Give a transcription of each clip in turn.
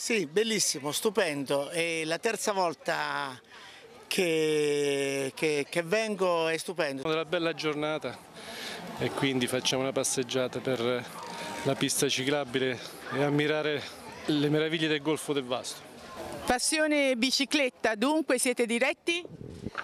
Sì, bellissimo, stupendo. È la terza volta che, che, che vengo, è stupendo. È una bella giornata e quindi facciamo una passeggiata per la pista ciclabile e ammirare le meraviglie del Golfo del Vasto. Passione bicicletta, dunque siete diretti?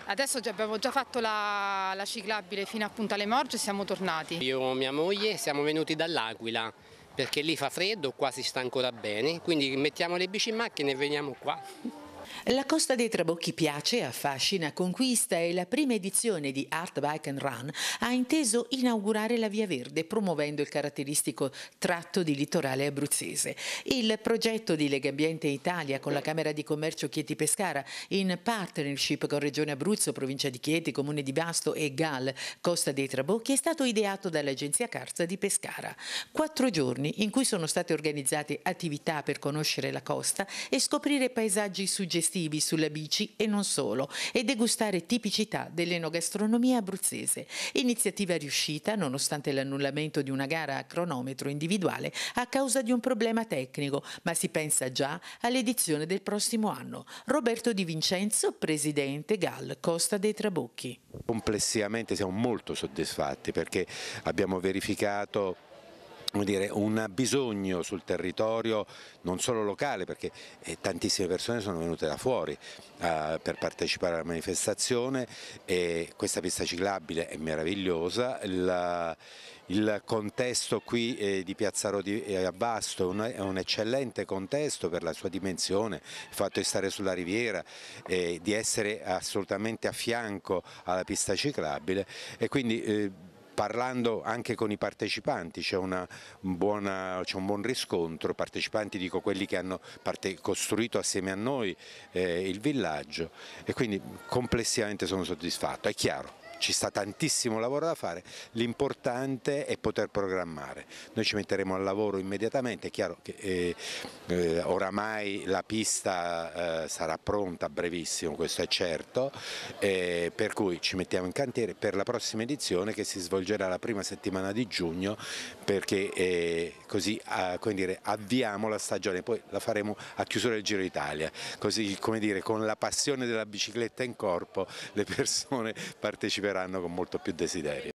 Adesso abbiamo già fatto la, la ciclabile fino a Punta Le Morge e siamo tornati. Io e mia moglie siamo venuti dall'Aquila perché lì fa freddo, qua si sta ancora bene, quindi mettiamo le bici in macchina e veniamo qua. La Costa dei Trabocchi piace, affascina, conquista e la prima edizione di Art Bike and Run ha inteso inaugurare la Via Verde promuovendo il caratteristico tratto di litorale abruzzese. Il progetto di Legambiente Italia con la Camera di Commercio Chieti Pescara in partnership con Regione Abruzzo, Provincia di Chieti, Comune di Basto e GAL Costa dei Trabocchi è stato ideato dall'Agenzia Carza di Pescara. Quattro giorni in cui sono state organizzate attività per conoscere la costa e scoprire paesaggi suggestivi digestivi sulla bici e non solo e degustare tipicità dell'enogastronomia abruzzese. Iniziativa riuscita nonostante l'annullamento di una gara a cronometro individuale a causa di un problema tecnico, ma si pensa già all'edizione del prossimo anno. Roberto Di Vincenzo, presidente GAL Costa dei Trabocchi. Complessivamente siamo molto soddisfatti perché abbiamo verificato dire, un bisogno sul territorio non solo locale perché eh, tantissime persone sono venute da fuori eh, per partecipare alla manifestazione e questa pista ciclabile è meravigliosa, il, il contesto qui eh, di Piazza Rodi eh, a Basto è un, eccellente contesto per la sua dimensione, il fatto di stare sulla riviera, eh, di essere assolutamente a fianco alla pista ciclabile e quindi parlando anche con i partecipanti, c'è un buon riscontro, partecipanti dico quelli che hanno costruito assieme a noi eh, il villaggio e quindi complessivamente sono soddisfatto, è chiaro ci sta tantissimo lavoro da fare, l'importante è poter programmare. Noi ci metteremo al lavoro immediatamente, è chiaro che eh, eh, oramai la pista eh, sarà pronta brevissimo, questo è certo, eh, per cui ci mettiamo in cantiere per la prossima edizione che si svolgerà la prima settimana di giugno perché eh, così dire, avviamo la stagione, poi la faremo a chiusura del Giro d'Italia, così come dire, con la passione della bicicletta in corpo le persone parteciperanno arriveranno con molto più desiderio.